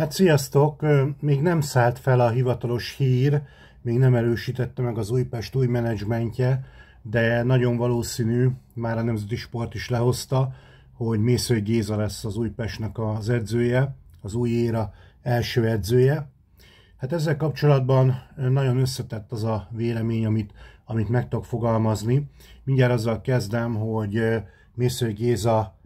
Hát sziasztok! Még nem szállt fel a hivatalos hír, még nem erősítette meg az Újpest új menedzsmentje, de nagyon valószínű, már a Nemzeti Sport is lehozta, hogy Mésző Géza lesz az Újpestnek az edzője, az új éra első edzője. Hát ezzel kapcsolatban nagyon összetett az a vélemény, amit, amit meg tudok fogalmazni. Mindjárt azzal kezdem, hogy Mésző Géza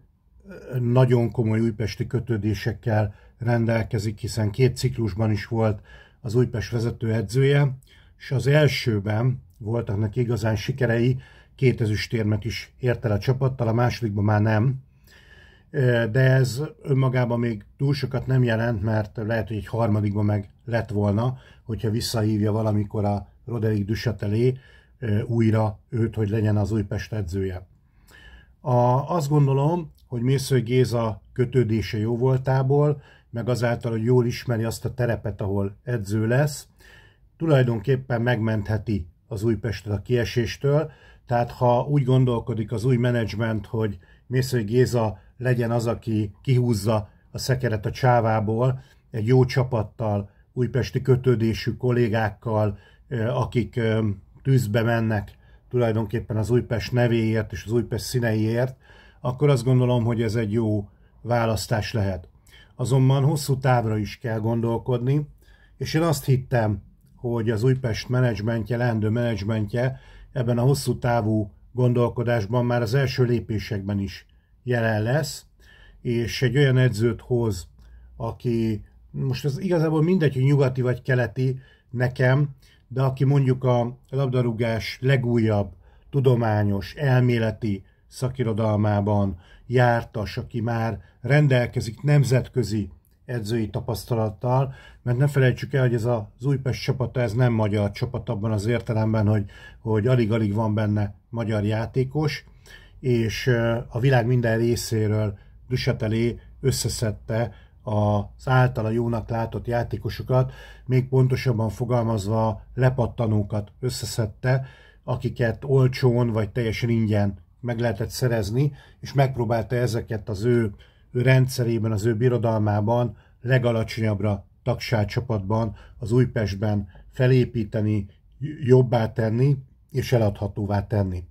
nagyon komoly újpesti kötődésekkel rendelkezik, hiszen két ciklusban is volt az Újpest vezető edzője, és az elsőben voltak neki igazán sikerei, két ezüstérmet is ért el a csapattal, a másodikban már nem. De ez önmagában még túl sokat nem jelent, mert lehet, hogy egy harmadikban meg lett volna, hogyha visszahívja valamikor a Roderick Düsetelé újra őt, hogy legyen az Újpest edzője. A, azt gondolom, hogy Mésző Géza kötődése jó voltából meg azáltal, hogy jól ismeri azt a terepet, ahol edző lesz, tulajdonképpen megmentheti az Újpestet a kieséstől, tehát ha úgy gondolkodik az új menedzsment, hogy Mészői Géza legyen az, aki kihúzza a szekeret a csávából, egy jó csapattal, újpesti kötődésű kollégákkal, akik tűzbe mennek tulajdonképpen az Újpest nevéért és az Újpest színeiért, akkor azt gondolom, hogy ez egy jó választás lehet. Azonban hosszú távra is kell gondolkodni, és én azt hittem, hogy az Újpest menedzsmentje, leendő menedzsmentje ebben a hosszú távú gondolkodásban már az első lépésekben is jelen lesz, és egy olyan edzőt hoz, aki most az igazából mindegy, hogy nyugati vagy keleti nekem, de aki mondjuk a labdarúgás legújabb tudományos, elméleti szakirodalmában jártas, aki már rendelkezik nemzetközi edzői tapasztalattal, mert ne felejtsük el, hogy ez az Újpest csapata, ez nem magyar csapat abban az értelemben, hogy, hogy alig-alig van benne magyar játékos, és a világ minden részéről Dusetelé összeszedte az általa jónak látott játékosokat, még pontosabban fogalmazva lepattanókat összeszedte, akiket olcsón vagy teljesen ingyen meg lehetett szerezni, és megpróbálta ezeket az ő, ő rendszerében, az ő birodalmában legalacsonyabbra tagságcsapatban, az Újpestben felépíteni, jobbá tenni és eladhatóvá tenni.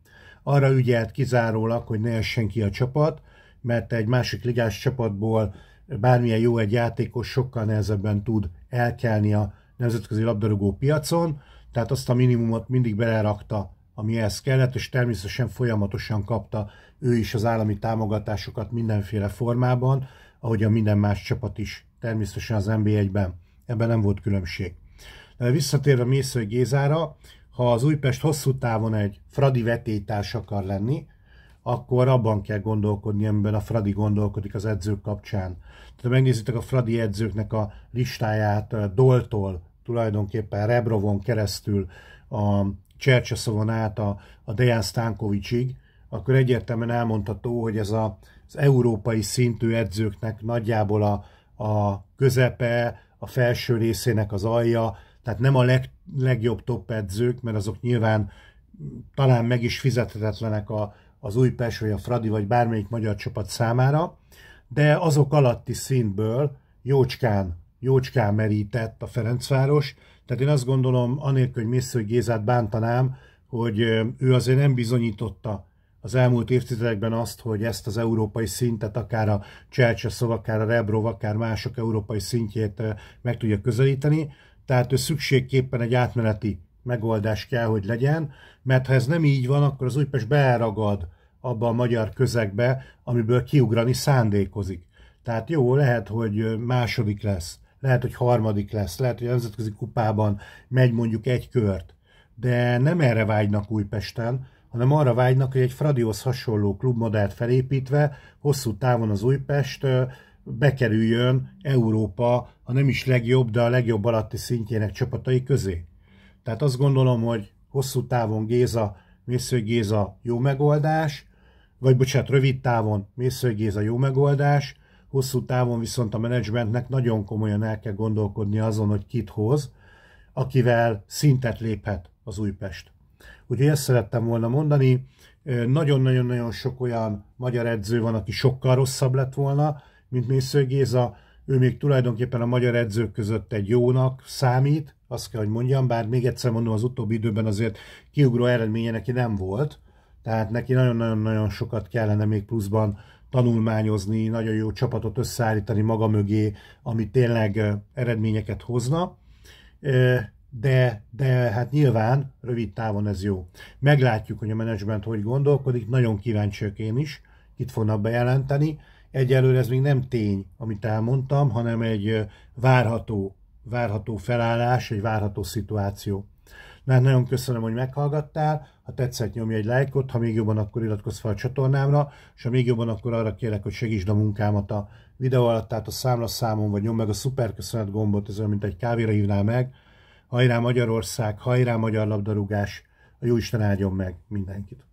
Arra ügyelt kizárólag, hogy ne essen ki a csapat, mert egy másik ligás csapatból bármilyen jó egy játékos sokkal nehezebben tud elkelni a nemzetközi labdarúgó piacon, tehát azt a minimumot mindig belerakta ami ehhez kellett, és természetesen folyamatosan kapta ő is az állami támogatásokat mindenféle formában, ahogy a minden más csapat is, természetesen az NB1-ben. Ebben nem volt különbség. Visszatérve Mésző Gézára, ha az Újpest hosszú távon egy Fradi vetétárs akar lenni, akkor abban kell gondolkodni, amiben a Fradi gondolkodik az edzők kapcsán. Tehát ha megnézitek a Fradi edzőknek a listáját Doltól, tulajdonképpen Rebrovon keresztül a Csercseszovon át a, a Dejan Stankovicsig, akkor egyértelműen elmondható, hogy ez a, az európai szintű edzőknek nagyjából a, a közepe, a felső részének az alja, tehát nem a leg, legjobb top edzők, mert azok nyilván talán meg is fizethetetlenek a, az Újpest, vagy a Fradi, vagy bármelyik magyar csapat számára, de azok alatti szintből jócskán jócskán merített a Ferencváros. Tehát én azt gondolom, anélkül, hogy Mésző Gézát bántanám, hogy ő azért nem bizonyította az elmúlt évtizedekben azt, hogy ezt az európai szintet, akár a Cselcseszov, akár a Rebrov, akár mások európai szintjét meg tudja közelíteni. Tehát ő szükségképpen egy átmeneti megoldás kell, hogy legyen, mert ha ez nem így van, akkor az Újpest beáragad abba a magyar közegbe, amiből kiugrani szándékozik. Tehát jó, lehet, hogy második lesz, lehet, hogy harmadik lesz, lehet, hogy a nemzetközi kupában megy mondjuk egy kört, de nem erre vágynak Újpesten, hanem arra vágynak, hogy egy Fradihoz hasonló klubmodellt felépítve hosszú távon az Újpest bekerüljön Európa, ha nem is legjobb, de a legjobb alatti szintjének csapatai közé. Tehát azt gondolom, hogy hosszú távon Géza, Mésző Géza jó megoldás, vagy bocsánat, rövid távon Mésző Géza jó megoldás, Hosszú távon viszont a menedzsmentnek nagyon komolyan el kell gondolkodni azon, hogy kit hoz, akivel szintet léphet az Újpest. Úgyhogy ezt szerettem volna mondani. Nagyon-nagyon-nagyon sok olyan magyar edző van, aki sokkal rosszabb lett volna, mint Mésző Géza. Ő még tulajdonképpen a magyar edzők között egy jónak számít, azt kell, hogy mondjam, bár még egyszer mondom, az utóbbi időben azért kiugró eredménye neki nem volt, tehát neki nagyon-nagyon-nagyon sokat kellene még pluszban tanulmányozni, nagyon jó csapatot összeállítani maga mögé, ami tényleg eredményeket hozna, de, de hát nyilván rövid távon ez jó. Meglátjuk, hogy a menedzsment hogy gondolkodik, nagyon kíváncsiak én is, kit fognak bejelenteni. Egyelőre ez még nem tény, amit elmondtam, hanem egy várható, várható felállás, egy várható szituáció. Már nagyon köszönöm, hogy meghallgattál. Ha tetszett, nyomj egy lájkot, ha még jobban, akkor iratkozz fel a csatornámra, és ha még jobban, akkor arra kérlek, hogy segítsd a munkámat a videó alatt, tehát a számlaszámon, vagy nyomd meg a szuper köszönet gombot, ez olyan, mint egy kávéra hívnál meg. Hajrá Magyarország, hajrá magyar labdarúgás, a jó Isten áldjon meg mindenkit!